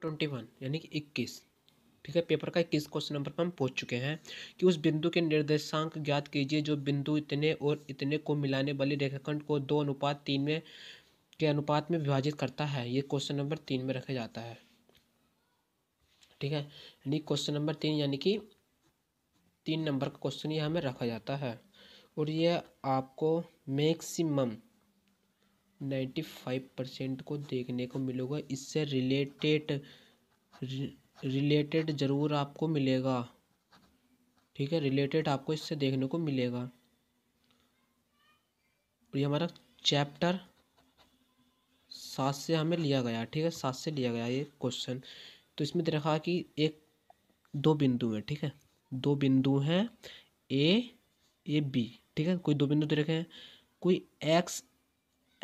twenty one यानी कि इक्कीस ठीक है पेपर का इक्कीस क्वेश्चन नंबर पर हम पहुंच चुके हैं कि उस बिंदु के निर्देशांक ज्ञात कीजिए जो बिंदु इतने और इतने को मिलाने वाले रेखाखंड को दो अनुपात तीन में के अनुपात में विभाजित करता है ये क्वेश्चन नंबर तीन में रखा जाता है ठीक है यानी क्वेश्चन नंबर तीन यानी कि तीन नंबर का क्वेश्चन यहाँ में रखा जाता है और ये आपको मैक्सिमम नाइन्टी फाइव परसेंट को देखने को मिलेगा इससे रिलेटेड रिलेटेड ज़रूर आपको मिलेगा ठीक है रिलेटेड आपको इससे देखने को मिलेगा ये हमारा चैप्टर सात से हमें लिया गया ठीक है सात से लिया गया ये क्वेश्चन तो इसमें दे रखा कि एक दो बिंदु है ठीक है दो बिंदु हैं ए ए बी ठीक है कोई दो बिंदु दे रखे हैं कोई एक्स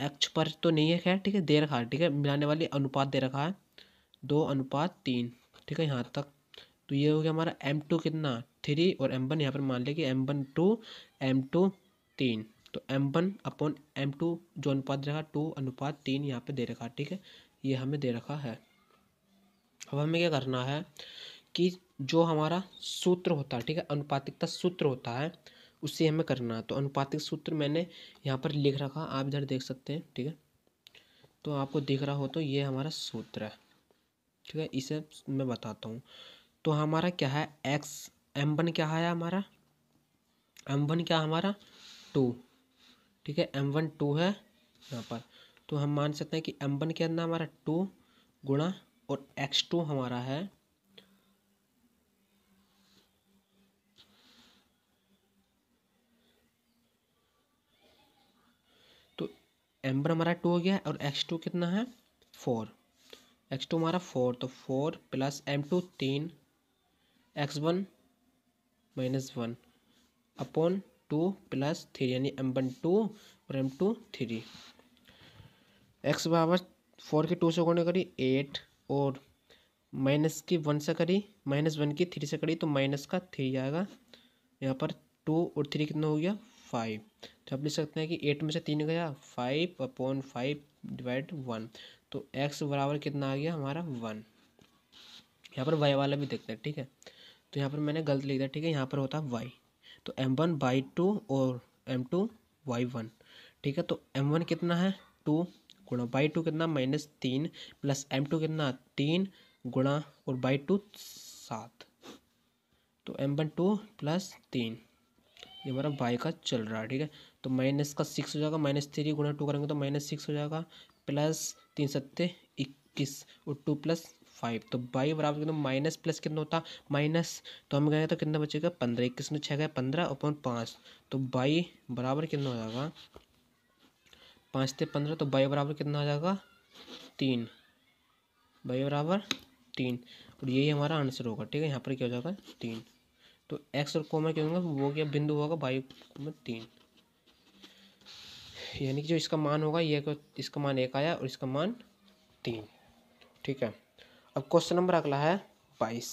एक्च पर तो नहीं है खैर ठीक है दे रखा है ठीक है मिलाने वाली अनुपात दे रखा है दो अनुपात तीन ठीक है यहाँ तक तो ये हो गया हमारा एम टू कितना थ्री और एम वन यहाँ पर मान लें कि M one two M two तीन तो M one upon M two जो अनुपात दे रखा टू अनुपात तीन यहाँ पर दे रखा ठीक है ये हमें दे रखा है अब हमें क्या करना है कि जो हमारा सूत्र होता है ठीक है अनुपातिकता सूत्र होता है उससे हमें करना है तो अनुपातिक सूत्र मैंने यहाँ पर लिख रखा आप इधर देख सकते हैं ठीक है तो आपको दिख रहा हो तो ये हमारा सूत्र है ठीक है इसे मैं बताता हूँ तो हमारा क्या है एक्स एम वन क्या है हमारा एम वन क्या हमारा टू ठीक है एम वन टू है यहाँ पर तो हम मान सकते हैं कि एम वन के अंदर हमारा टू गुणा और एक्स टू हमारा है एम्बर हमारा टू हो गया और एक्स टू कितना है फोर एक्स टू हमारा फोर तो फोर प्लस एम टू तीन X one minus one upon two plus three यानी एम वन टू और एम टू थ्री एक्स बराबर फोर की टू से कौन करी एट और माइनस की वन से करी माइनस वन की थ्री से करी तो माइनस का थ्री आएगा यहाँ पर टू और थ्री कितना हो गया फाइव तो आप लिख सकते हैं कि एट में से तीन गया five upon five divide one तो एक्स बराबर कितना आ गया हमारा वन यहाँ पर वाई वाला भी देखते हैं ठीक है तो यहाँ पर मैंने गलत लिख दिया ठीक है यहाँ पर होता वाई तो एम वन बाई टू और एम टू वाई वन ठीक है तो एम वन कितना है टू गुणा बाई टू कितना माइनस तीन प्लस एम टू कितना तीन गुणा और बाई टू सात तो एम वन टू प्लस तीन ये हमारा बाई का चल रहा है ठीक है तो माइनस का सिक्स हो जाएगा माइनस थ्री गुना टू करेंगे तो माइनस सिक्स हो जाएगा प्लस तीन सत्य इक्कीस और टू प्लस फाइव तो बाई बराबर कितना माइनस प्लस कितना होता माइनस तो हम गए तो कितना बचेगा पंद्रह इक्कीस में छः गए पंद्रह अपॉन पाँच तो बाई बराबर कितना हो जाएगा पाँच थे पंद्रह तो बाई बराबर कितना हो जाएगा तीन बाई बराबर तीन और यही हमारा आंसर होगा ठीक है यहाँ पर क्या हो जाएगा तीन तो एक्स और मैं क्या होगा वो क्या बिंदु होगा वाई में तीन यानी कि जो इसका मान होगा ये इसका मान एक आया और इसका मान तीन ठीक है अब क्वेश्चन नंबर अगला है बाईस